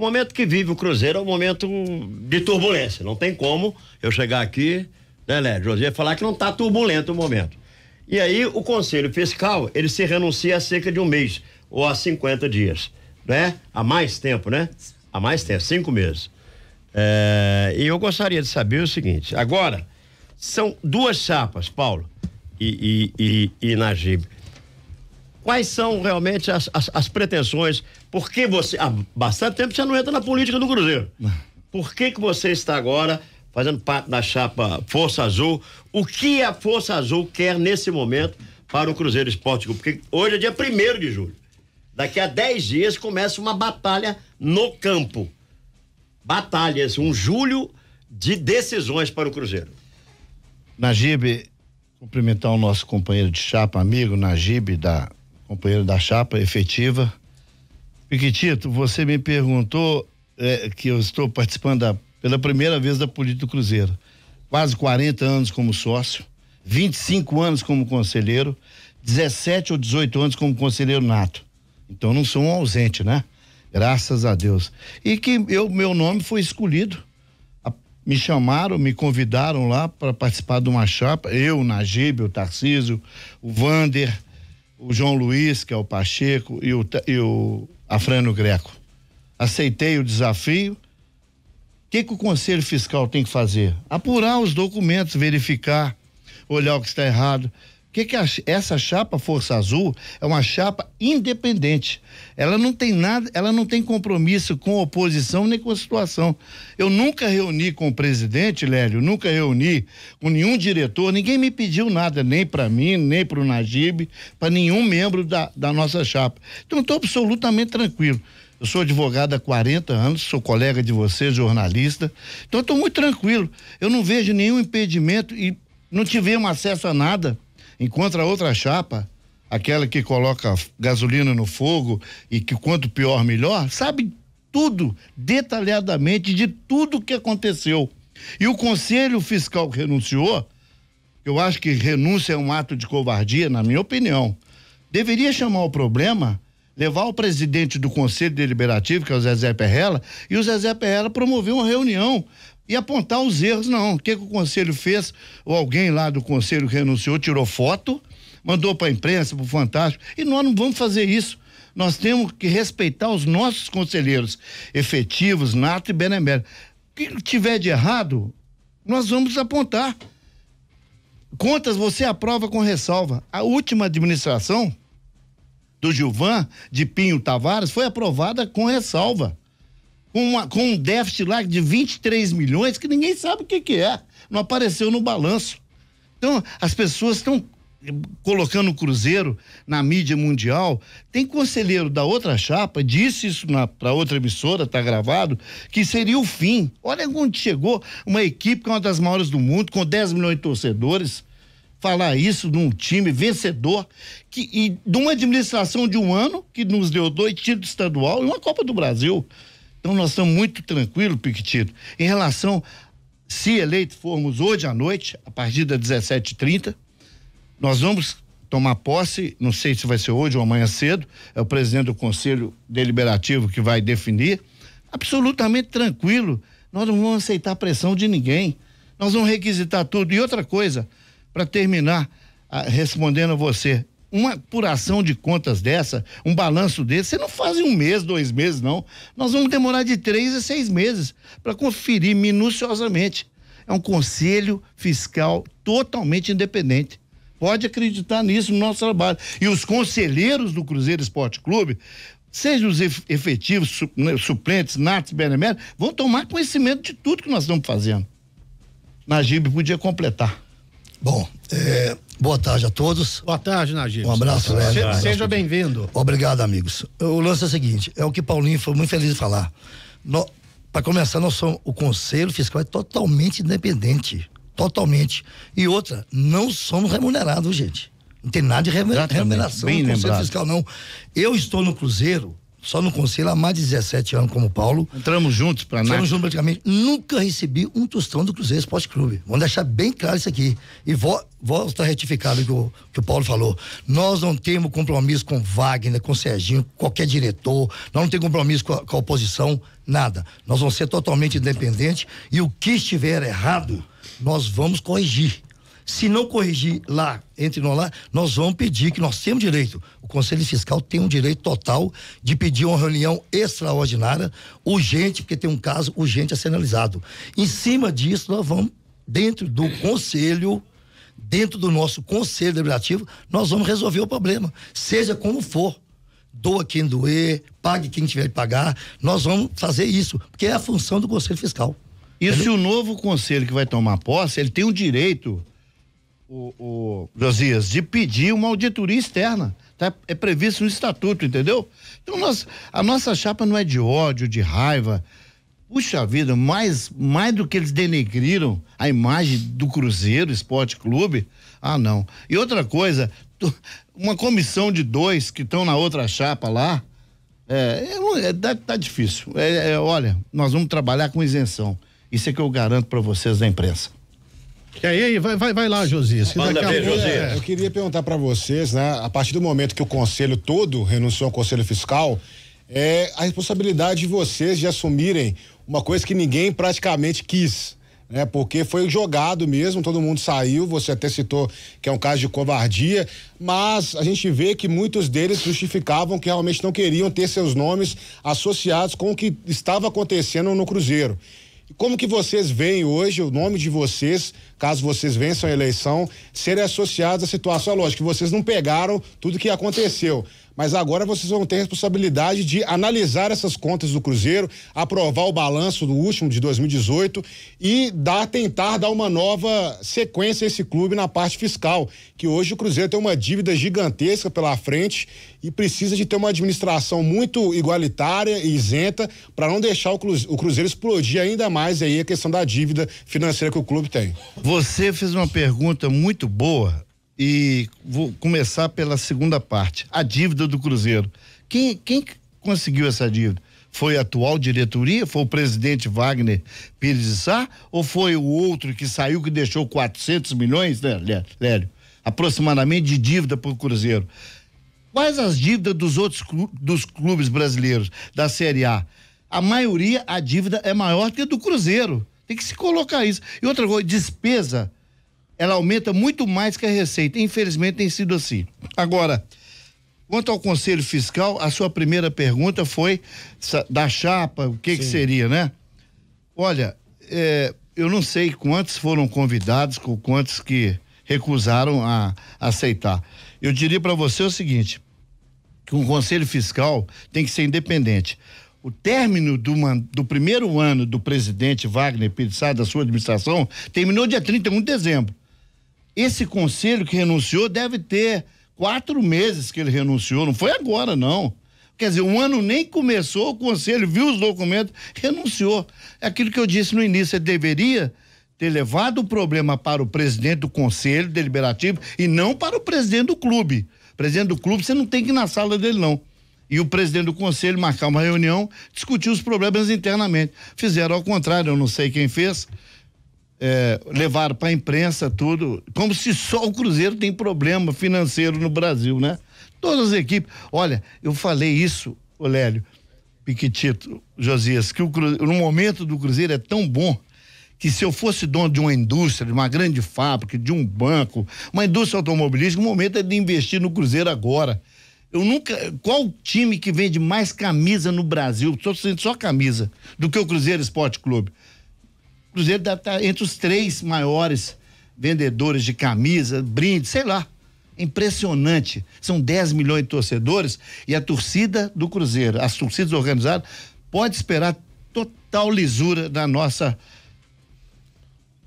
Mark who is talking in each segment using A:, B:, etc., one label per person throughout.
A: O momento que vive o Cruzeiro é um momento de turbulência. Não tem como eu chegar aqui, né, Léo? José, falar que não está turbulento o momento. E aí o Conselho Fiscal, ele se renuncia a cerca de um mês, ou a 50 dias, né? Há mais tempo, né? Há mais tempo, cinco meses. É, e eu gostaria de saber o seguinte, agora, são duas chapas, Paulo e, e, e, e Najib. Quais são realmente as, as, as pretensões porque você. Há bastante tempo você não entra na política do Cruzeiro. Por que, que você está agora fazendo parte da chapa Força Azul? O que a Força Azul quer nesse momento para o Cruzeiro Esporte Clube? Porque hoje é dia 1 de julho. Daqui a 10 dias começa uma batalha no campo. Batalhas, um julho de decisões para o Cruzeiro.
B: Najib, cumprimentar o nosso companheiro de chapa, amigo Najib, da, companheiro da chapa efetiva, Piquetito, você me perguntou é, que eu estou participando da, pela primeira vez da política do Cruzeiro. Quase 40 anos como sócio, 25 anos como conselheiro, 17 ou 18 anos como conselheiro nato. Então não sou um ausente, né? Graças a Deus. E que eu, meu nome foi escolhido. A, me chamaram, me convidaram lá para participar de uma chapa. Eu, Najib, o Tarcísio, o Vander, o João Luiz, que é o Pacheco, e o, e o Afrano Greco. Aceitei o desafio. O que, que o Conselho Fiscal tem que fazer? Apurar os documentos, verificar, olhar o que está errado que, que a, essa chapa Força Azul é uma chapa independente. Ela não tem nada, ela não tem compromisso com oposição nem com a situação. Eu nunca reuni com o presidente, Lélio, nunca reuni com nenhum diretor, ninguém me pediu nada, nem para mim, nem para o Najib, para nenhum membro da, da nossa chapa. Então estou absolutamente tranquilo. Eu sou advogado há 40 anos, sou colega de você, jornalista. Então estou muito tranquilo. Eu não vejo nenhum impedimento e não tivemos acesso a nada. Encontra outra chapa, aquela que coloca gasolina no fogo e que quanto pior, melhor, sabe tudo, detalhadamente, de tudo o que aconteceu. E o Conselho Fiscal que renunciou, eu acho que renúncia é um ato de covardia, na minha opinião, deveria chamar o problema, levar o presidente do Conselho Deliberativo, que é o Zezé Perrela, e o Zezé Perrela promoveu uma reunião e apontar os erros, não. O que, que o conselho fez? Ou alguém lá do conselho renunciou, tirou foto, mandou para a imprensa, para o Fantástico, e nós não vamos fazer isso. Nós temos que respeitar os nossos conselheiros efetivos, nato e benemérito. O que tiver de errado, nós vamos apontar. Contas você aprova com ressalva. A última administração do Gilvan de Pinho Tavares foi aprovada com ressalva com, uma, com um déficit lá de 23 milhões que ninguém sabe o que, que é. Não apareceu no balanço. Então, as pessoas estão colocando o Cruzeiro na mídia mundial. Tem conselheiro da outra chapa, disse isso para outra emissora, está gravado, que seria o fim. Olha onde chegou uma equipe que é uma das maiores do mundo, com 10 milhões de torcedores. Falar isso de um time vencedor que, e de uma administração de um ano que nos deu dois títulos estadual e uma Copa do Brasil. Então nós estamos muito tranquilos, Piquetito, em relação, se eleito formos hoje à noite, a partir das 17h30, nós vamos tomar posse, não sei se vai ser hoje ou amanhã cedo, é o presidente do Conselho Deliberativo que vai definir, absolutamente tranquilo, nós não vamos aceitar pressão de ninguém, nós vamos requisitar tudo. E outra coisa, para terminar, ah, respondendo a você, uma apuração de contas dessa, um balanço desse, você não faz em um mês, dois meses, não. Nós vamos demorar de três a seis meses para conferir minuciosamente. É um conselho fiscal totalmente independente. Pode acreditar nisso no nosso trabalho. E os conselheiros do Cruzeiro Esporte Clube, sejam os efetivos, né, suplentes, natos, Benemérito vão tomar conhecimento de tudo que nós estamos fazendo. Najib podia completar. Bom, é, Boa tarde a todos. Boa tarde, Nadir. Um abraço, Léo.
C: Seja, seja bem-vindo. Obrigado, amigos. O lance é o seguinte: é o que Paulinho foi muito feliz de falar. Para começar, nós somos, o Conselho Fiscal é totalmente independente. Totalmente. E outra, não somos remunerados, gente. Não tem nada de remuneração Exatamente. Bem no Conselho lembrado. Fiscal, não. Eu estou no Cruzeiro só no conselho há mais de 17 anos como Paulo. Entramos juntos para nada. Entramos juntos praticamente. Nunca recebi um tostão do Cruzeiro Esporte Clube. Vamos deixar bem claro isso aqui. E vo, volta retificado que o que o Paulo falou. Nós não temos compromisso com Wagner, com Serginho, qualquer diretor. Nós não temos compromisso com a, com a oposição, nada. Nós vamos ser totalmente independentes e o que estiver errado, nós vamos corrigir. Se não corrigir lá, entre nós lá, nós vamos pedir que nós temos direito. O Conselho Fiscal tem um direito total de pedir uma reunião extraordinária, urgente, porque tem um caso urgente a ser analisado. Em cima disso, nós vamos, dentro do Conselho, dentro do nosso Conselho Deliberativo, nós vamos resolver o problema, seja como for doa quem doer, pague quem tiver que pagar. Nós vamos fazer
B: isso, porque é a função do Conselho Fiscal. E se o novo conselho que vai tomar posse, ele tem o direito o, o Josias, de pedir uma auditoria externa. Tá? É previsto no estatuto, entendeu? Então, nós, a nossa chapa não é de ódio, de raiva. Puxa vida, mais, mais do que eles denegriram a imagem do Cruzeiro Esporte Clube. Ah, não. E outra coisa, uma comissão de dois que estão na outra chapa lá, é, é, é tá, tá, difícil. É, é, olha, nós vamos trabalhar com isenção. Isso é que eu garanto para vocês da imprensa.
D: E aí, vai, vai, vai lá, Josias. Manda é. eu queria perguntar para vocês, né? A partir do momento que o conselho todo renunciou ao conselho fiscal, é a responsabilidade de vocês de assumirem uma coisa que ninguém praticamente quis. Né, porque foi jogado mesmo, todo mundo saiu, você até citou que é um caso de covardia, mas a gente vê que muitos deles justificavam que realmente não queriam ter seus nomes associados com o que estava acontecendo no Cruzeiro. Como que vocês veem hoje o nome de vocês, caso vocês vençam a eleição, serem associados à situação? É lógico que vocês não pegaram tudo que aconteceu, mas agora vocês vão ter a responsabilidade de analisar essas contas do Cruzeiro, aprovar o balanço do último de 2018 e dar, tentar dar uma nova sequência a esse clube na parte fiscal, que hoje o Cruzeiro tem uma dívida gigantesca pela frente e precisa de ter uma administração muito igualitária e isenta para não deixar o Cruzeiro, o Cruzeiro explodir ainda mais aí a questão da dívida financeira que o clube tem. Você
B: fez uma pergunta muito boa e vou começar pela segunda parte, a dívida do Cruzeiro. Quem, quem conseguiu essa dívida? Foi a atual diretoria? Foi o presidente Wagner Pires de Sá? Ou foi o outro que saiu que deixou 400 milhões, né, Lélio? Aproximadamente de dívida para o Cruzeiro. Quais as dívidas dos outros clubes, dos clubes brasileiros da Série A? A maioria, a dívida é maior que a do Cruzeiro. Tem que se colocar isso. E outra coisa, despesa ela aumenta muito mais que a receita. Infelizmente tem sido assim. Agora, quanto ao Conselho Fiscal, a sua primeira pergunta foi da chapa, o que, Sim. que seria, né? Olha, é, eu não sei quantos foram convidados, quantos que recusaram a, aceitar. Eu diria para você o seguinte: que um Conselho Fiscal tem que ser independente o término do, do, primeiro ano do presidente Wagner Pissar, da sua administração, terminou dia 31 de dezembro esse conselho que renunciou deve ter quatro meses que ele renunciou, não foi agora, não. Quer dizer, um ano nem começou, o conselho viu os documentos, renunciou. É aquilo que eu disse no início, ele deveria ter levado o problema para o presidente do conselho deliberativo e não para o presidente do clube. presidente do clube, você não tem que ir na sala dele, não e o presidente do conselho marcar uma reunião, discutir os problemas internamente. Fizeram ao contrário, eu não sei quem fez, é, levaram para a imprensa tudo, como se só o Cruzeiro tem problema financeiro no Brasil, né? Todas as equipes. Olha, eu falei isso, Olélio, Piquetito Josias, que o Cruzeiro, no momento do Cruzeiro é tão bom que se eu fosse dono de uma indústria, de uma grande fábrica, de um banco, uma indústria automobilística, o momento é de investir no Cruzeiro agora. Eu nunca. Qual time que vende mais camisa no Brasil? Estou só camisa do que o Cruzeiro Esporte Clube. Cruzeiro deve estar tá entre os três maiores vendedores de camisas, brindes, sei lá. Impressionante. São 10 milhões de torcedores e a torcida do Cruzeiro, as torcidas organizadas, pode esperar total lisura da nossa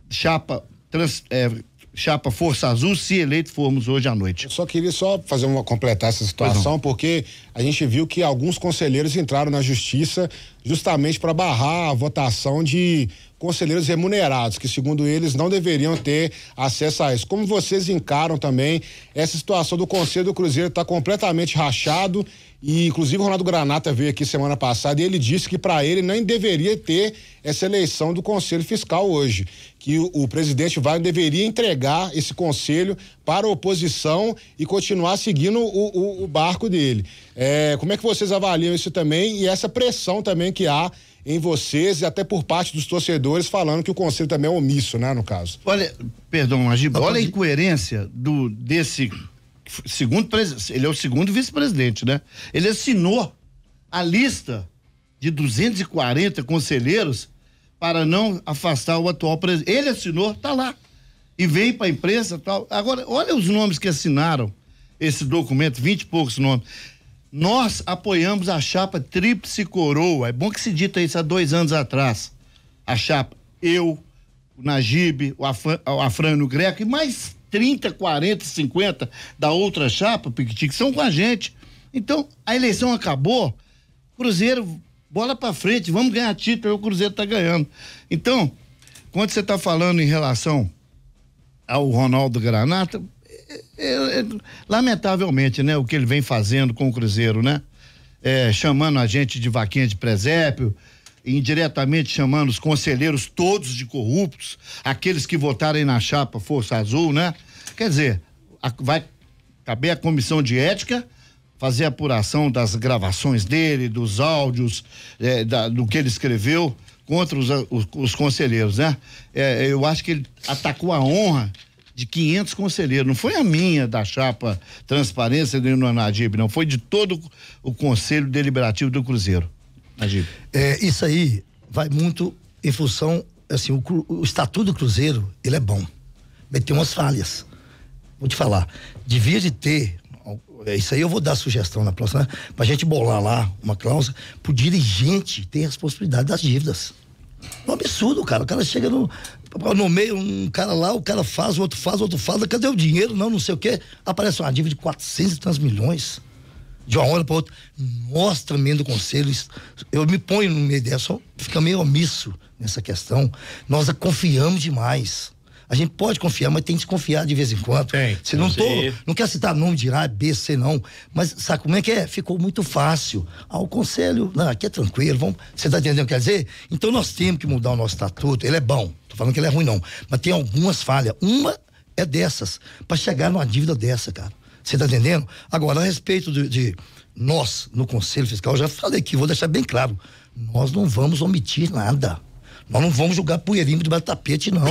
B: chapa trans,
D: é, chapa Força Azul, se eleito formos hoje à noite. Eu só queria só fazer uma completar essa situação, porque a gente viu que alguns conselheiros entraram na justiça justamente para barrar a votação de conselheiros remunerados, que segundo eles não deveriam ter acesso a isso. Como vocês encaram também essa situação do Conselho do Cruzeiro está completamente rachado e inclusive o Ronaldo Granata veio aqui semana passada e ele disse que para ele nem deveria ter essa eleição do Conselho Fiscal hoje, que o, o presidente vai deveria entregar esse conselho para a oposição e continuar seguindo o, o, o barco dele. É, como é que vocês avaliam isso também e essa pressão também que há em vocês e até por parte dos torcedores falando que o conselho também é omisso, né, no caso. Olha, perdão, Agiba, olha a
B: incoerência do desse segundo ele é o segundo vice-presidente, né? Ele assinou a lista de 240 conselheiros para não afastar o atual presidente. Ele assinou, tá lá. E vem para a imprensa, tal. Agora, olha os nomes que assinaram esse documento, 20 e poucos nomes. Nós apoiamos a chapa Tríplice Coroa. É bom que se dita isso há dois anos atrás. A chapa, eu, o Najib, o, afrano Afrânio Greco e mais 30, 40, 50 da outra chapa, Piquitique, são com a gente. Então, a eleição acabou, Cruzeiro, bola para frente, vamos ganhar título, o Cruzeiro tá ganhando. Então, quando você tá falando em relação ao Ronaldo Granata, é, é, lamentavelmente, né, o que ele vem fazendo com o Cruzeiro, né? É, chamando a gente de vaquinha de presépio, indiretamente chamando os conselheiros todos de corruptos, aqueles que votarem na chapa Força Azul, né? Quer dizer, a, vai caber a comissão de ética fazer apuração das gravações dele, dos áudios, é, da, do que ele escreveu contra os, os, os conselheiros, né? É, eu acho que ele atacou a honra de 500 conselheiros. Não foi a minha da chapa Transparência do Nanadib, não. Foi de todo o Conselho Deliberativo do Cruzeiro. Najib. É, isso aí
C: vai muito em função, assim, o, o Estatuto do Cruzeiro, ele é bom. Mas tem umas falhas. Vou te falar. Devia de ter é, isso aí eu vou dar sugestão na próxima, né? para a gente bolar lá uma cláusula, para o dirigente ter responsabilidade das dívidas. É um absurdo, cara. O cara chega no, nomeia um cara lá, o cara faz, o outro faz, o outro faz, cadê o dinheiro? Não, não sei o quê. Aparece uma dívida de 400 e tantos milhões. De uma hora para outra. Mostra mesmo do conselho, eu me ponho no meio dessa, fica meio omisso nessa questão. Nós a confiamos demais. A gente pode confiar, mas tem que desconfiar de vez em quando. Tem. Se não tô, não quero citar nome de A, B, C não, mas sabe como é que é? Ficou muito fácil. Ah, o conselho, não, aqui é tranquilo, vamos, você está entendendo o que quer dizer? Então nós temos que mudar o nosso estatuto, ele é bom, tô falando que ele é ruim não, mas tem algumas falhas. Uma é dessas, para chegar numa dívida dessa, cara. Você está entendendo? Agora, a respeito de, de nós, no Conselho Fiscal, eu já falei aqui, vou deixar bem claro, nós não vamos omitir nada. Nós não vamos jogar poeirinho debaixo do tapete, não.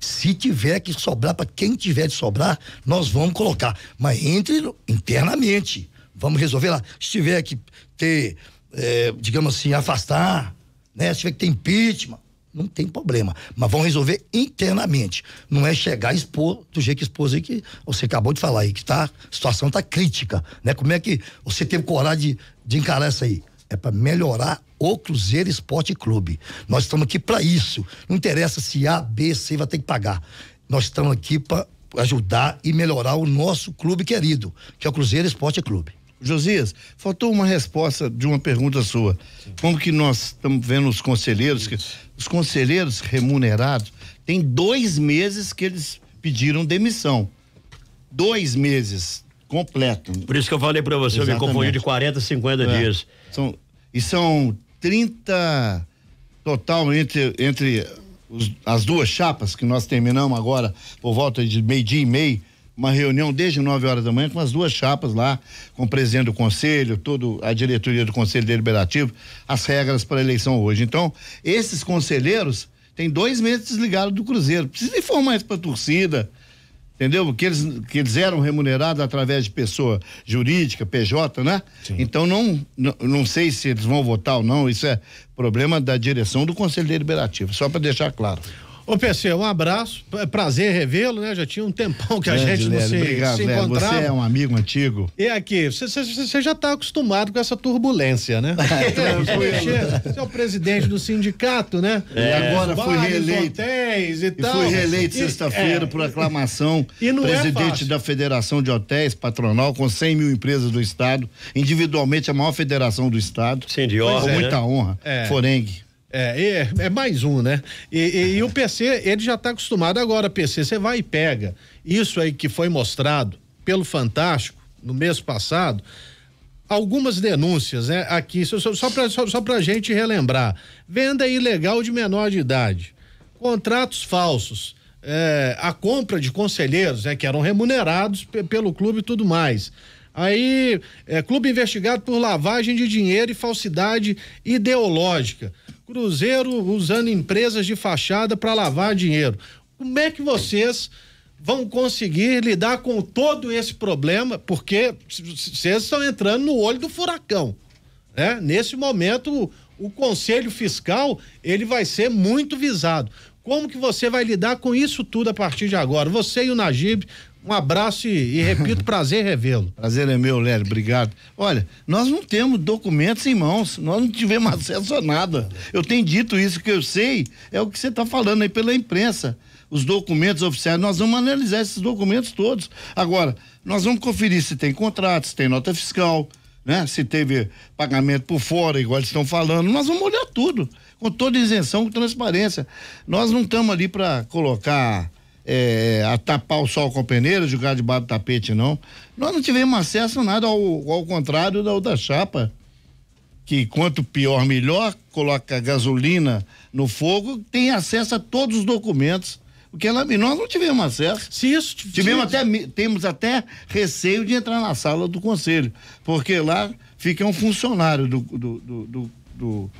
C: Se tiver que sobrar, para quem tiver de sobrar, nós vamos colocar. Mas entre internamente. Vamos resolver lá. Se tiver que ter, é, digamos assim, afastar, né? Se tiver que ter impeachment, não tem problema. Mas vão resolver internamente. Não é chegar e expor do jeito que expôs aí que você acabou de falar aí, que tá, a situação tá crítica, né? Como é que você teve coragem de, de encarar isso aí? É para melhorar o Cruzeiro Esporte Clube. Nós estamos aqui para isso. Não interessa se A, B, C vai ter que pagar. Nós estamos
B: aqui para ajudar e melhorar o nosso clube querido, que é o Cruzeiro Esporte Clube. Josias, faltou uma resposta de uma pergunta sua. Como que nós estamos vendo os conselheiros? Que, os conselheiros remunerados tem dois meses que eles pediram demissão. Dois meses completo.
A: Por isso que eu falei para você, Exatamente. eu me confundi de 40 50 é. dias.
B: São, e são 30 total entre, entre os, as duas chapas que nós terminamos agora por volta de meio-dia e meio uma reunião desde 9 horas da manhã com as duas chapas lá, com o presidente do conselho, toda a diretoria do conselho deliberativo, as regras para a eleição hoje. Então, esses conselheiros têm dois meses desligados do Cruzeiro. Precisa informar isso para a torcida, entendeu? Que eles, que eles eram remunerados através de pessoa jurídica, PJ, né? Sim. Então não, não, não sei se eles vão votar ou não, isso é problema da direção do Conselho Deliberativo, só para deixar claro.
E: Ô, PC, um abraço, é prazer revê-lo, né? Já tinha um tempão que a Grande, né, gente não Lero, se, obrigado, se né? encontrava. Você é um amigo antigo. E é aqui, você já está acostumado com essa turbulência, né? é, é você é o presidente do sindicato, né? É. E agora Bares, fui reeleito. e, e fui reeleito sexta-feira é. por
B: aclamação. E não presidente é da Federação de Hotéis Patronal, com 100 mil empresas do Estado,
E: individualmente a maior federação do Estado. Sim, de honra. Com muita né? honra. É. Forengue. É, é, é, mais um, né? E, e, e o PC, ele já está acostumado agora, PC, você vai e pega. Isso aí que foi mostrado pelo Fantástico no mês passado, algumas denúncias, né? Aqui, só, só para só, só pra gente relembrar. Venda ilegal de menor de idade, contratos falsos, é, a compra de conselheiros, né? Que eram remunerados pelo clube e tudo mais. Aí, é, clube investigado por lavagem de dinheiro e falsidade ideológica. Cruzeiro usando empresas de fachada para lavar dinheiro. Como é que vocês vão conseguir lidar com todo esse problema? Porque vocês estão entrando no olho do furacão. Né? Nesse momento, o Conselho Fiscal ele vai ser muito visado. Como que você vai lidar com isso tudo a partir de agora? Você e o Najib, um abraço e, e repito, prazer revê-lo. Prazer é meu, Lério, obrigado.
B: Olha, nós não temos documentos em mãos, nós não tivemos acesso a nada. Eu tenho dito isso que eu sei, é o que você está falando aí pela imprensa. Os documentos oficiais, nós vamos analisar esses documentos todos. Agora, nós vamos conferir se tem contrato, se tem nota fiscal, né? Se teve pagamento por fora, igual eles estão falando. Nós vamos olhar tudo com toda isenção, com transparência. Nós não estamos ali para colocar. É, a tapar o sol com a peneira, jogar debaixo do tapete, não. Nós não tivemos acesso a nada, ao, ao contrário da outra chapa que quanto pior melhor, coloca gasolina no fogo, tem acesso a todos os documentos. Porque ela, é nós não tivemos acesso. Se isso tivemos se... até temos até receio de entrar na sala do conselho, porque lá fica um funcionário do, do, do, do, do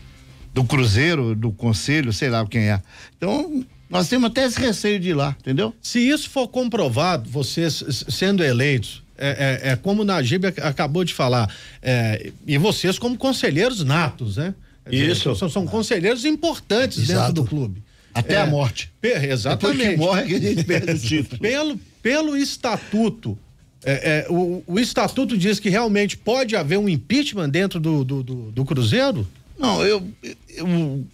B: do Cruzeiro,
E: do Conselho, sei lá quem é. Então, nós temos até esse receio de ir lá, entendeu? Se isso for comprovado, vocês sendo eleitos, é, é, é como Najib acabou de falar, é, e vocês como conselheiros natos, né? Isso. São, são conselheiros importantes Exato. dentro do clube. Até é. a morte. Per, exatamente. Que morre que a gente perde o título. Pelo, pelo estatuto, é, é, o, o, estatuto diz que realmente pode haver um impeachment dentro do, do, do, do Cruzeiro? Não, eu, eu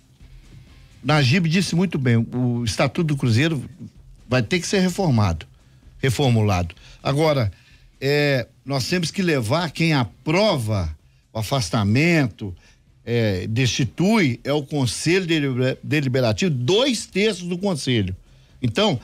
B: Najib disse muito bem, o Estatuto do Cruzeiro vai ter que ser reformado, reformulado. Agora, é, nós temos que levar quem aprova o afastamento, é, destitui, é o Conselho Deliberativo, dois terços do Conselho. Então,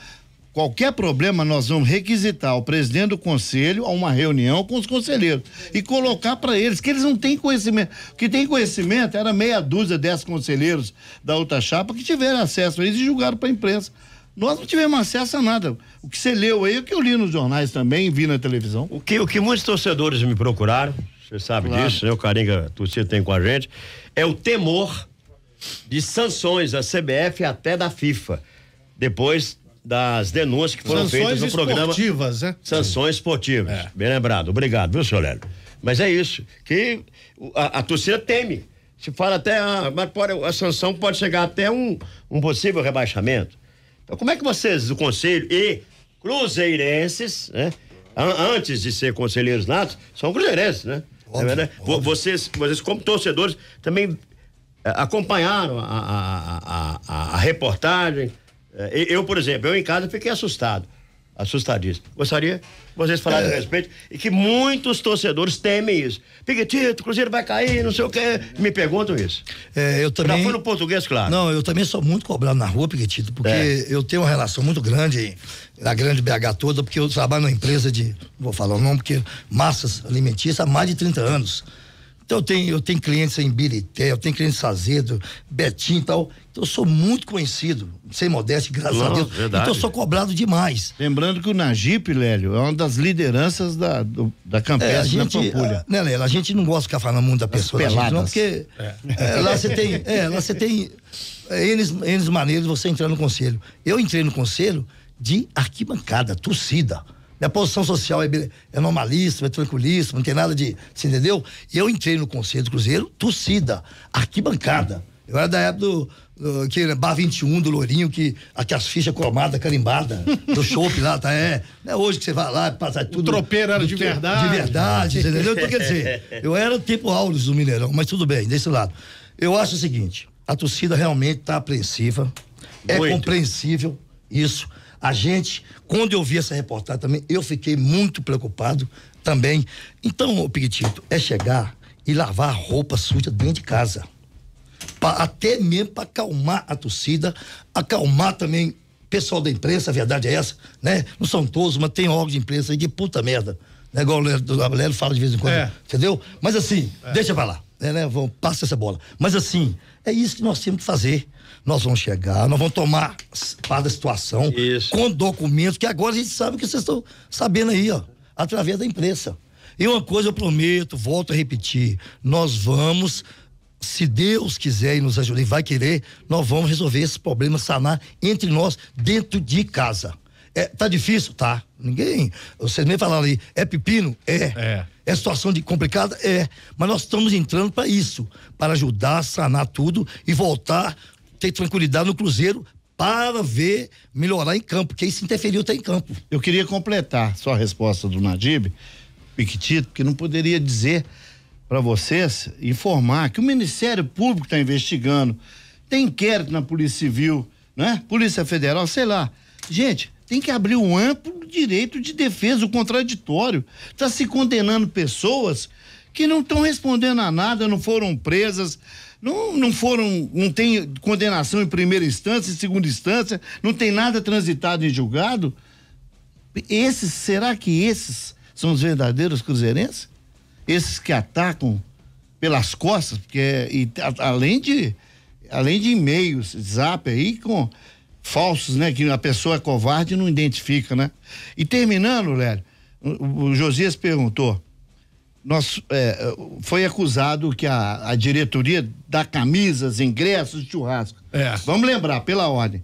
B: Qualquer problema, nós vamos requisitar o presidente do conselho a uma reunião com os conselheiros e colocar para eles que eles não têm conhecimento. O que tem conhecimento era meia dúzia, dez conselheiros da outra chapa que tiveram acesso a eles e julgaram para a imprensa. Nós não tivemos acesso a nada. O que você leu aí, o que eu li nos jornais também, vi na televisão. O
A: que, o que muitos torcedores me procuraram, você sabe claro. disso, né? O Caringa torcida tem com a gente, é o temor de sanções da CBF até da FIFA. Depois das denúncias que foram Sanções feitas no programa. Sanções esportivas, né? Sanções Sim. esportivas. É. Bem lembrado. Obrigado, viu, senhor Lélio? Mas é isso, que a, a torcida teme. Se fala até, ah, mas pode, a sanção pode chegar até um, um possível rebaixamento. Então, como é que vocês, o conselho e cruzeirenses, né? Antes de ser conselheiros natos, são cruzeirenses, né? É óbvio, é vocês, vocês, como torcedores, também eh, acompanharam a, a, a, a reportagem, é, eu, por exemplo, eu em casa fiquei assustado. Assustadíssimo. Gostaria vocês falarem a é. respeito e que muitos torcedores temem isso. Piquetito, Cruzeiro vai cair, não sei o quê. Me perguntam isso. É, eu também. Já foi no português, claro.
C: Não, eu também sou muito cobrado na rua, Piquetito, porque é. eu tenho uma relação muito grande na grande BH toda, porque eu trabalho numa empresa de, vou falar o nome, porque massas alimentícias há mais de 30 anos. Então eu tenho, eu tenho clientes em Birité, eu tenho clientes em Sazedo, Betim e tal.
B: Então eu sou muito conhecido, sem modéstia, graças Não, a Deus. Verdade. Então eu sou cobrado demais. Lembrando que o Najip, Lélio, é uma das lideranças da, do, da campanha é, gente, da Pampulha. A, ah, né,
C: Lélio, a gente não gosta de ficar falando muito da pessoa, da gente, não, porque é. É, lá você tem, é, lá você tem eles, é, eles maneiros você entrar no conselho. Eu entrei no conselho de arquibancada, torcida. Minha posição social é, é normalíssima, é tranquilíssima, não tem nada de. Você entendeu? E eu entrei no Conselho do Cruzeiro, torcida, arquibancada. Eu era da época do, do que, né, Bar 21 do Lourinho, que as fichas cromadas, carimbadas, do chopp lá, tá? É, é hoje que você vai lá, passa tudo. O tropeiro era é, de verdade. De verdade, você entendeu? Então, quer dizer, eu era tipo Aulis do Mineirão, mas tudo bem, desse lado. Eu acho o seguinte: a torcida realmente está apreensiva, é Muito. é compreensível isso. A gente, quando eu vi essa reportagem também, eu fiquei muito preocupado também. Então, o Piquitito, é chegar e lavar a roupa suja dentro de casa. Pra, até mesmo para acalmar a torcida, acalmar também pessoal da imprensa, a verdade é essa, né? Não são todos, mas tem órgãos de imprensa aí de puta merda. É igual o Léo fala de vez em quando. É. Entendeu? Mas assim, é. deixa pra lá. É, né, vão, passa essa bola. Mas assim, é isso que nós temos que fazer. Nós vamos chegar, nós vamos tomar parte da situação isso. com documentos, que agora a gente sabe que vocês estão sabendo aí, ó, através da imprensa. E uma coisa eu prometo, volto a repetir, nós vamos, se Deus quiser e nos ajudar, e vai querer, nós vamos resolver esse problema, sanar entre nós, dentro de casa. É, tá difícil? Tá. Ninguém. Vocês nem falaram aí. É pepino? É. É. É situação de complicada? É. Mas nós estamos entrando para isso, para ajudar, sanar tudo e voltar,
B: ter tranquilidade no Cruzeiro para ver melhorar em campo, porque isso interferiu até em campo. Eu queria completar só a resposta do Nadib Piquetito, que não poderia dizer para vocês, informar que o Ministério Público está investigando, tem inquérito na Polícia Civil, né? Polícia Federal, sei lá. Gente, tem que abrir um amplo direito de defesa, o contraditório. Está se condenando pessoas que não estão respondendo a nada, não foram presas, não, não foram, não tem condenação em primeira instância, em segunda instância, não tem nada transitado em julgado. Esses, será que esses são os verdadeiros cruzeirenses? Esses que atacam pelas costas, porque é, e, a, além de além de e-mails, zap aí com falsos, né? Que a pessoa é covarde e não identifica, né? E terminando, Léo, o, o Josias perguntou, nós, é, foi acusado que a, a, diretoria dá camisas, ingressos, churrasco. É. Vamos lembrar, pela ordem.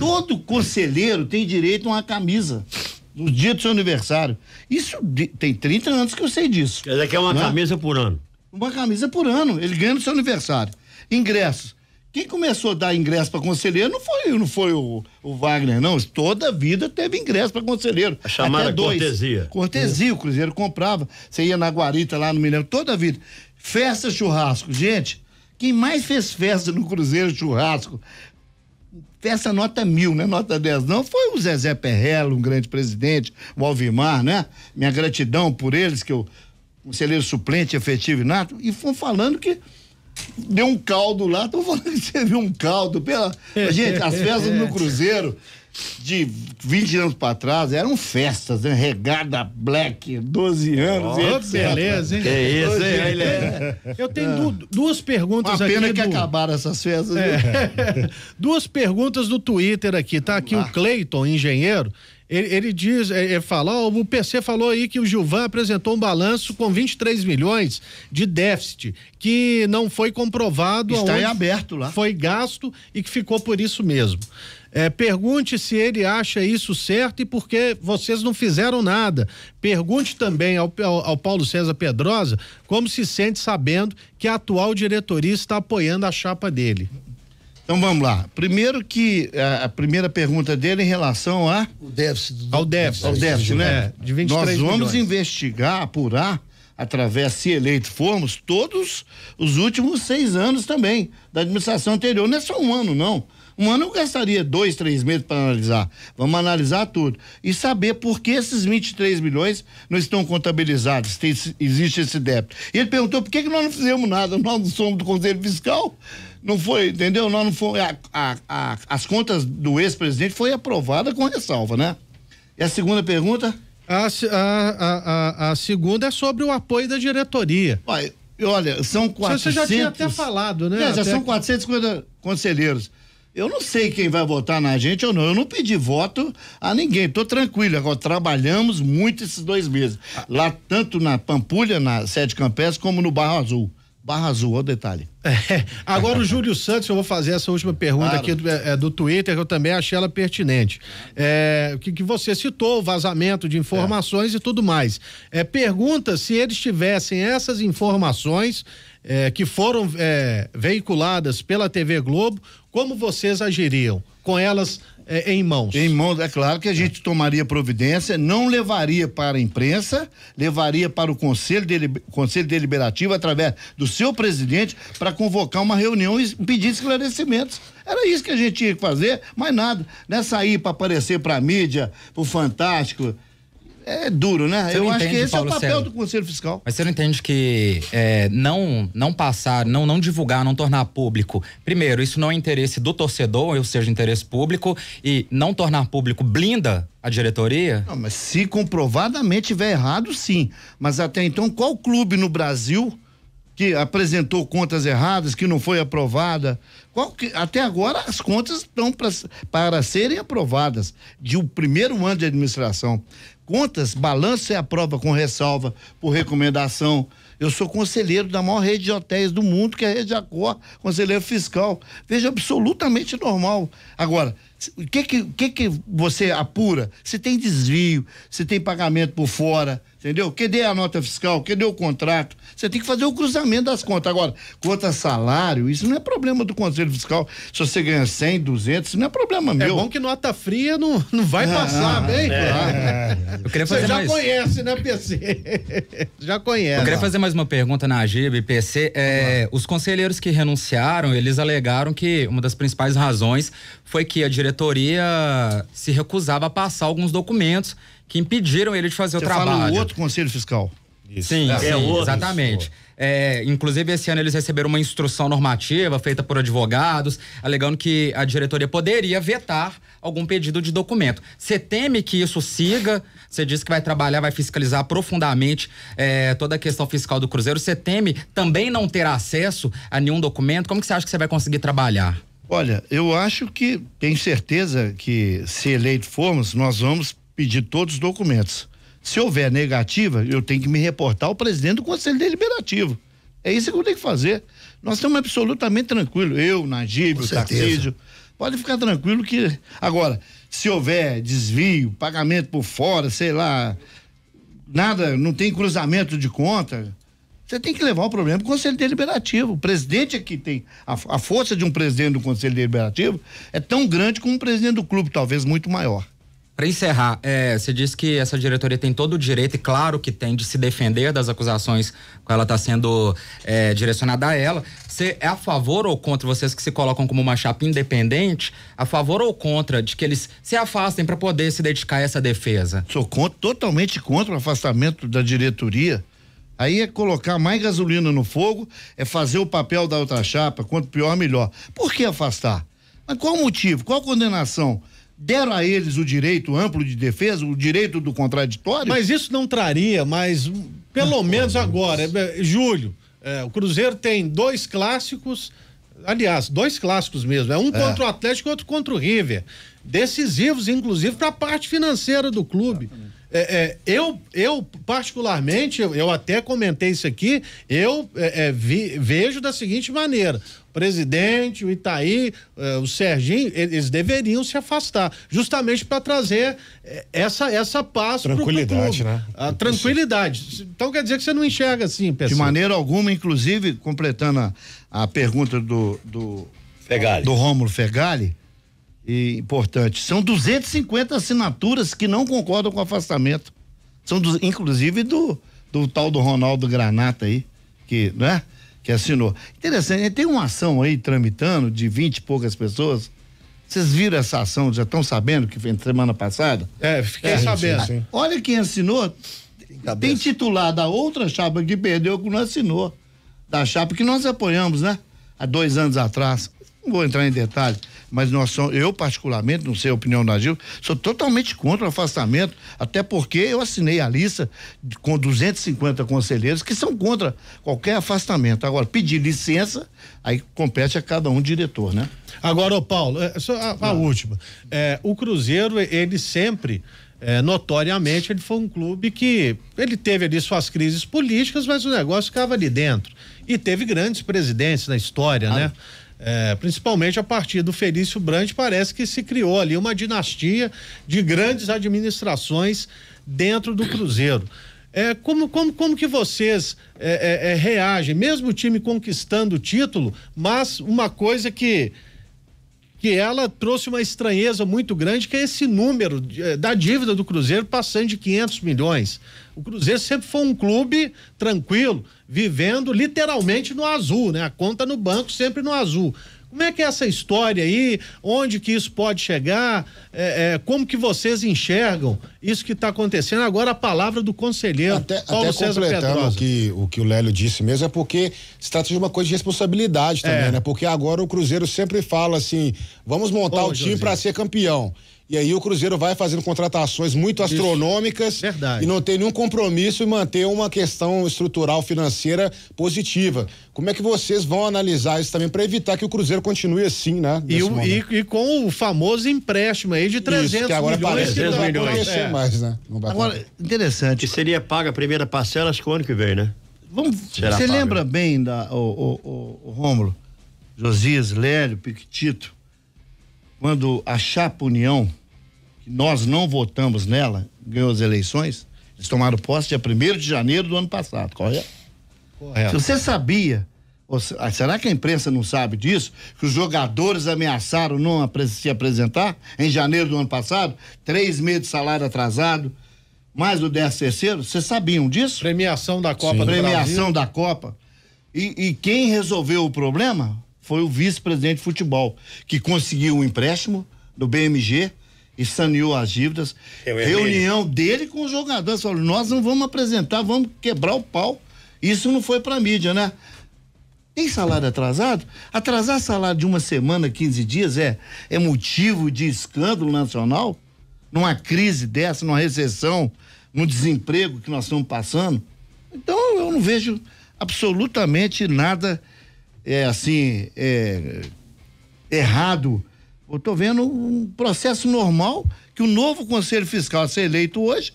B: Todo conselheiro tem direito a uma camisa no dia do seu aniversário. Isso tem 30 anos que eu sei disso. Quer dizer que é uma né? camisa por ano. Uma camisa por ano, ele ganha no seu aniversário. Ingressos. Quem começou a dar ingresso para conselheiro não foi, não foi o, o, Wagner, não. Toda vida teve ingresso para conselheiro. A chamada Até dois. cortesia. Cortesia, o Cruzeiro comprava. Você ia na Guarita lá no Mineiro, toda vida. Festa, churrasco. Gente, quem mais fez festa no Cruzeiro, churrasco, festa nota mil, né? Nota 10 não, foi o Zezé Perrello, um grande presidente, o Alvimar, né? Minha gratidão por eles, que eu, conselheiro suplente, efetivo e nato, e foram falando que deu um caldo lá. Tô falando que serviu um caldo. Pela... Gente, as festas no Cruzeiro de 20 anos para trás eram festas, né? Regada Black, 12 anos. Oh, etc. beleza, hein? Que é isso, hein? É.
E: Eu tenho ah. duas perguntas Uma aqui. pena que do... acabaram essas festas. É. duas perguntas do Twitter aqui. Tá aqui o Cleiton, engenheiro ele, ele diz, é, ele fala, ó, o PC falou aí que o Gilvan apresentou um balanço com 23 milhões de déficit, que não foi comprovado. Está em aberto lá. Foi gasto e que ficou por isso mesmo. É, pergunte se ele acha isso certo e por que vocês não fizeram nada. Pergunte também ao, ao, ao, Paulo César Pedrosa como se sente sabendo que a atual diretoria está apoiando a chapa dele. Então vamos lá. Primeiro que a, eh, a primeira pergunta dele em relação a o déficit do, ao
B: déficit, ao déficit, né? É, de 23 Nós vamos milhões. investigar, apurar através, se eleito formos, todos os últimos seis anos também da administração anterior. Não é só um ano, não. Um ano eu gastaria dois, três meses para analisar. Vamos analisar tudo. E saber por que esses 23 milhões não estão contabilizados, tem, existe esse débito. E ele perguntou por que, que nós não fizemos nada, nós não somos do Conselho Fiscal? não foi, entendeu? nós não foi, a, a, a, as contas do ex-presidente foi aprovada com ressalva, né? E a
E: segunda pergunta? A, a, a, segunda é sobre o apoio da diretoria. olha, são quatrocentos Você já tinha até falado, né? É, já até... são 450 conselheiros.
B: Eu não sei quem vai votar na gente ou não. Eu não pedi voto a ninguém. Estou tranquilo. Agora, trabalhamos muito esses dois meses. Lá, tanto na Pampulha, na Sede Campestre,
E: como no Barro Azul. Barra Azul, olha o detalhe. É, agora o Júlio Santos, eu vou fazer essa última pergunta claro. aqui do, é, é do Twitter, que eu também achei ela pertinente. É, que, que você citou, o vazamento de informações é. e tudo mais. É, pergunta se eles tivessem essas informações é, que foram veiculadas pela TV Globo, como vocês agiriam com elas eh, em mãos? Em mãos, é claro que a gente tomaria
B: providência, não levaria para a imprensa, levaria para o Conselho, Conselho Deliberativo, através do seu presidente, para convocar uma reunião e pedir esclarecimentos. Era isso que a gente tinha que fazer, mais nada. Não é sair para aparecer para a mídia, para o Fantástico é duro, né? Você eu acho entende, que esse Paulo é o papel do
F: Conselho Fiscal. Mas você não entende que é, não não passar, não não divulgar, não tornar público. Primeiro, isso não é interesse do torcedor, ou seja, interesse público, e não tornar público blinda a diretoria?
B: Não, mas se comprovadamente tiver errado, sim. Mas até então, qual clube no Brasil que apresentou contas erradas, que não foi aprovada. Que, até agora as contas estão para serem aprovadas de o um primeiro ano de administração. Contas, balanço é a prova com ressalva por recomendação. Eu sou conselheiro da maior rede de hotéis do mundo, que é a Rede Acor, conselheiro fiscal. Veja, absolutamente normal. Agora, o que que, que que você apura? Se tem desvio, se tem pagamento por fora, Entendeu? Cadê a nota fiscal? Cadê o contrato? Você tem que fazer o cruzamento das contas. Agora, quanto a salário, isso não é problema do Conselho Fiscal. Se você
E: ganha 100, 200, isso não é problema é meu. É bom que nota fria não, não vai ah, passar, é, bem, é.
F: É. Eu queria fazer você já mais...
E: conhece, né, PC? já conhece. Eu queria
F: fazer mais uma pergunta na AGIB, PC. É, os conselheiros que renunciaram, eles alegaram que uma das principais razões foi que a diretoria se recusava a passar alguns documentos que impediram ele de fazer Você o trabalho. Fala o outro conselho fiscal. Isso. Sim, é, é sim é exatamente. É, inclusive, esse ano eles receberam uma instrução normativa feita por advogados, alegando que a diretoria poderia vetar algum pedido de documento. Você teme que isso siga? Você disse que vai trabalhar, vai fiscalizar profundamente é, toda a questão fiscal do Cruzeiro. Você teme também não ter acesso a nenhum documento? Como que você acha que você vai conseguir trabalhar? Olha,
B: eu acho que tenho certeza que se eleito formos, nós vamos pedir todos os documentos. Se houver negativa, eu tenho que me reportar ao presidente do Conselho Deliberativo. É isso que eu tenho que fazer. Nós estamos absolutamente tranquilos. Eu, Najib, o Tarcísio. Pode ficar tranquilo que. Agora, se houver desvio, pagamento por fora, sei lá, nada, não tem cruzamento de conta, você tem que levar o problema para o Conselho Deliberativo. O presidente aqui é tem. A, a força de um presidente do Conselho Deliberativo é tão grande como um presidente do clube, talvez muito maior.
F: Para encerrar, é, você disse que essa diretoria tem todo o direito, e claro que tem, de se defender das acusações que ela está sendo é, direcionada a ela. Você é a favor ou contra, vocês que se colocam como uma chapa independente, a favor ou contra de que eles se afastem para poder se dedicar a essa defesa? Sou contra, totalmente contra o afastamento da diretoria. Aí é colocar mais
B: gasolina no fogo, é fazer o papel da outra chapa, quanto pior, melhor. Por que afastar? Mas qual o motivo? Qual a condenação? deram a eles o direito amplo de defesa, o direito
E: do contraditório? Mas isso não traria, mas pelo ah, menos Deus. agora, é, julho, é, o Cruzeiro tem dois clássicos, aliás, dois clássicos mesmo, é um é. contra o Atlético e outro contra o River, decisivos inclusive para a parte financeira do clube. Exatamente. É, é, eu, eu, particularmente, eu, até comentei isso aqui, eu é, é vi, vejo da seguinte maneira: presidente, o Itaí, eh, o Serginho, eles deveriam se afastar, justamente para trazer eh, essa essa paz tranquilidade, né? A tranquilidade. Então quer dizer que você não enxerga assim, pessoal. De maneira
B: alguma, inclusive completando a, a pergunta do do Fegali. do Rômulo Fegali, e importante, são 250 assinaturas que não concordam com o afastamento. São dos, inclusive do do tal do Ronaldo Granata aí, que, não é? que assinou. Interessante, tem uma ação aí tramitando de 20 e poucas pessoas. Vocês viram essa ação? Já estão sabendo que foi semana passada? É, fiquei é, sabendo. Sim. Olha quem assinou. Tem, tem titulado a outra chapa que perdeu, que não assinou. Da chapa que nós apoiamos, né? Há dois anos atrás. Não vou entrar em detalhes mas nós somos, eu particularmente, não sei a opinião da Gil, sou totalmente contra o afastamento, até porque eu assinei a lista de, com 250 conselheiros que são contra qualquer
E: afastamento. Agora, pedir licença, aí compete a cada um diretor, né? Agora, ô Paulo, é, a, a última. É, o Cruzeiro, ele sempre. É, notoriamente ele foi um clube que ele teve ali suas crises políticas, mas o negócio ficava ali dentro e teve grandes presidentes na história, ah. né? É, principalmente a partir do Felício Brandt, parece que se criou ali uma dinastia de grandes administrações dentro do Cruzeiro. É, como, como, como que vocês é, é, é, reagem, mesmo o time conquistando o título, mas uma coisa que que ela trouxe uma estranheza muito grande, que é esse número é, da dívida do Cruzeiro passando de 500 milhões. O Cruzeiro sempre foi um clube tranquilo, vivendo literalmente no azul, né? A conta no banco sempre no azul. Como é que é essa história aí? Onde que isso pode chegar? É, é, como que vocês enxergam isso que está acontecendo? Agora a palavra do conselheiro até, Paulo até César completando O
D: que, o que o Lélio disse mesmo é porque se trata de uma coisa de responsabilidade também, é. né? Porque agora o Cruzeiro sempre fala assim, vamos montar Ô, o time para ser campeão. E aí o Cruzeiro vai fazendo contratações muito astronômicas Verdade. e não tem nenhum compromisso em manter uma questão estrutural financeira positiva. Como é que vocês vão analisar isso também para evitar que o Cruzeiro continue assim, né? E, o, e, e, com o famoso empréstimo aí de 300 isso, que agora milhões. que não milhões. vai é. mais, né?
A: agora, falar. interessante. E seria paga a primeira parcela, acho que o ano que vem, né? Vamos, você paga.
B: lembra bem da o, o, o Rômulo, Josias, Lélio, Piquitito, quando a chapa União que nós não votamos nela, ganhou as eleições, eles tomaram posse dia 1 de janeiro do ano passado, correto? Correto. Se você sabia, ah, será que a imprensa não sabe disso? Que os jogadores ameaçaram não se apresentar em janeiro do ano passado? Três meses de salário atrasado, mais o décimo terceiro, vocês sabiam disso? Premiação da Copa Premiação da Copa. E, e quem resolveu o problema foi o vice-presidente de futebol, que conseguiu um empréstimo do BMG e saneou as dívidas. Né? Reunião dele com os jogadores. Falou, nós não vamos apresentar, vamos quebrar o pau. Isso não foi pra mídia, né? Tem salário atrasado? Atrasar salário de uma semana, 15 dias é, é motivo de escândalo nacional? Numa crise dessa, numa recessão, no desemprego que nós estamos passando? Então eu não vejo absolutamente nada é, assim é, errado eu estou vendo um processo normal que o novo Conselho Fiscal a ser eleito hoje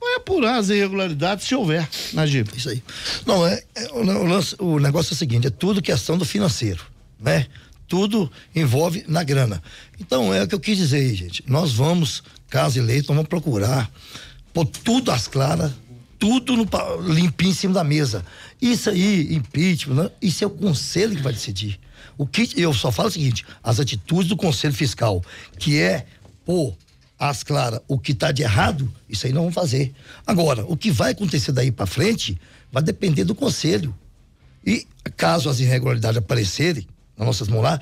B: vai apurar as irregularidades se houver, Na Gip, Isso aí. Não, é, é o,
C: o, o negócio é o seguinte, é tudo questão do financeiro, né? Tudo envolve na grana. Então, é o que eu quis dizer aí, gente. Nós vamos, caso eleito, vamos procurar pôr tudo às claras, tudo no, limpinho em cima da mesa. Isso aí, impeachment, né? isso é o conselho que vai decidir. O que eu só falo é o seguinte: as atitudes do Conselho Fiscal, que é, pô, as claras, o que está de errado, isso aí não vão fazer. Agora, o que vai acontecer daí para frente vai depender do Conselho. E caso as irregularidades aparecerem nas nossas mãos lá,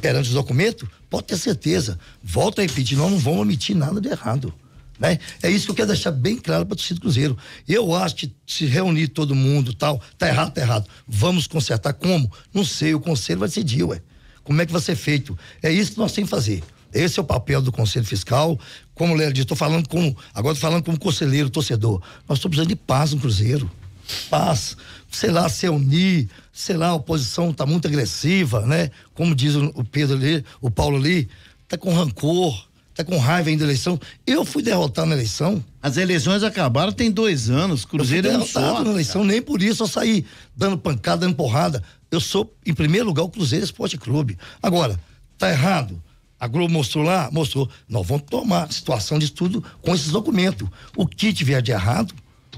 C: perante os documentos, pode ter certeza. Volto a repetir, nós não vamos omitir nada de errado. Né? É isso que eu quero deixar bem claro para o torcedor do Cruzeiro. Eu acho que se reunir todo mundo tal, tá errado, tá errado. Vamos consertar como? Não sei, o conselho vai decidir, ué. Como é que vai ser feito? É isso que nós temos que fazer. Esse é o papel do Conselho Fiscal. Como o Léo disse, estou falando como, agora falando como conselheiro, torcedor. Nós estamos precisando de paz no Cruzeiro. Paz. Sei lá, se unir, sei lá, a oposição está muito agressiva, né? Como diz o Pedro ali, o Paulo ali, está com rancor tá com raiva ainda da eleição. Eu fui derrotado na eleição. As eleições acabaram tem dois anos, Cruzeiro eu é fui derrotado é um só. na eleição, cara. nem por isso eu saí dando pancada, dando porrada. Eu sou, em primeiro lugar, o Cruzeiro Esporte Clube. Agora, tá errado. A Globo mostrou lá, mostrou. Nós vamos tomar situação de tudo com esses documentos.
B: O que tiver de errado,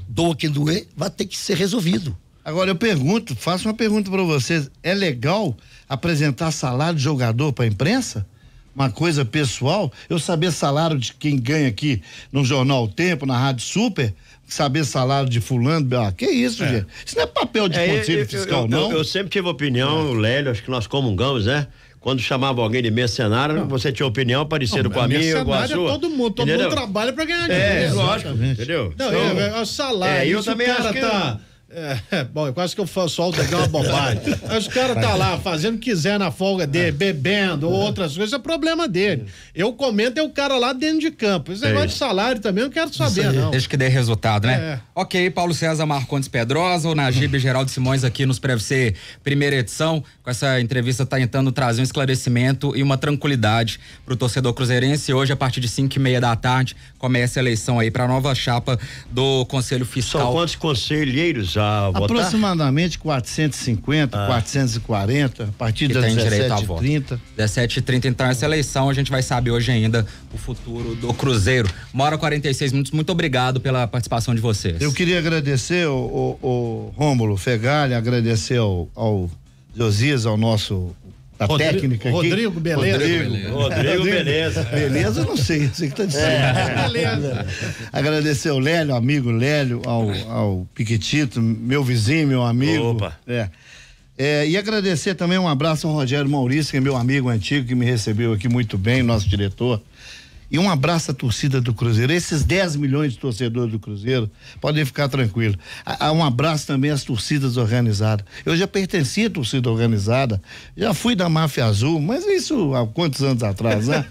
B: doa quem doer, vai ter que ser resolvido. Agora eu pergunto, faço uma pergunta para vocês: é legal apresentar salário de jogador para a imprensa? uma coisa pessoal, eu saber salário de quem ganha aqui no Jornal Tempo, na Rádio Super, saber salário de fulano, ah, que isso, é. gente? Isso não é papel de é, conselho eu,
A: fiscal, eu, não. Eu, eu, sempre tive opinião, é. o Lélio, acho que nós comungamos, né? Quando chamava alguém de mercenário, não. você tinha opinião parecida com a minha, com a é sua. É todo mundo, todo entendeu? mundo
E: trabalha para ganhar é, dinheiro. É, lógico,
A: entendeu? Não, então, é, é, o salário. É, eu também acho que tá...
E: É, é, bom, eu quase que eu solto aqui é uma bobagem. Mas o cara tá lá fazendo o que quiser na folga dele, é. bebendo ou outras coisas, é problema dele. Eu comento é o cara lá dentro de campo. Esse negócio de salário também eu não quero saber, não.
F: Deixa que dê resultado, né? É. Ok, Paulo César Marcondes Pedrosa, o Najib Geraldo Simões aqui nos Preve ser primeira edição, com essa entrevista tá tentando trazer um esclarecimento e uma tranquilidade pro torcedor cruzeirense. Hoje, a partir de cinco e meia da tarde, começa a eleição aí pra nova chapa do Conselho Fiscal. São quantos conselheiros
B: Aproximadamente 450, ah. 440, a partir das 17h30.
F: 17h30, então, essa eleição a gente vai saber hoje ainda o futuro do Cruzeiro. Uma hora 46 minutos. Muito obrigado pela participação de vocês. Eu
B: queria agradecer o, o, o Rômulo Fegali, agradecer ao, ao Josias, ao nosso a Rodrigo, técnica aqui. Rodrigo, beleza. Rodrigo, Rodrigo beleza. Beleza, eu não sei, você que tá dizendo. É. Beleza. Agradecer ao Lélio, amigo Lélio, ao, ao Piquetito, meu vizinho, meu amigo. Opa. É. É, e agradecer também um abraço ao Rogério Maurício, que é meu amigo antigo, que me recebeu aqui muito bem, nosso diretor. E um abraço à torcida do Cruzeiro. Esses 10 milhões de torcedores do Cruzeiro podem ficar tranquilos. Há um abraço também às torcidas organizadas. Eu já pertencia à torcida organizada, já fui da Máfia Azul, mas isso há quantos anos atrás, né?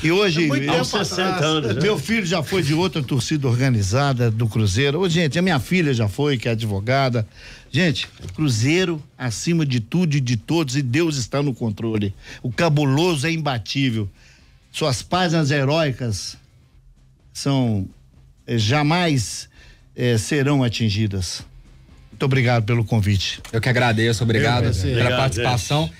B: E hoje. É há 60 anos. Né? Meu filho já foi de outra torcida organizada do Cruzeiro. Ô, gente, a minha filha já foi, que é advogada. Gente, Cruzeiro acima de tudo e de todos, e Deus está no controle. O cabuloso é imbatível. Suas páginas heróicas são eh, jamais eh, serão atingidas. Muito obrigado pelo convite. Eu que agradeço, obrigado, pela
F: participação. Gente.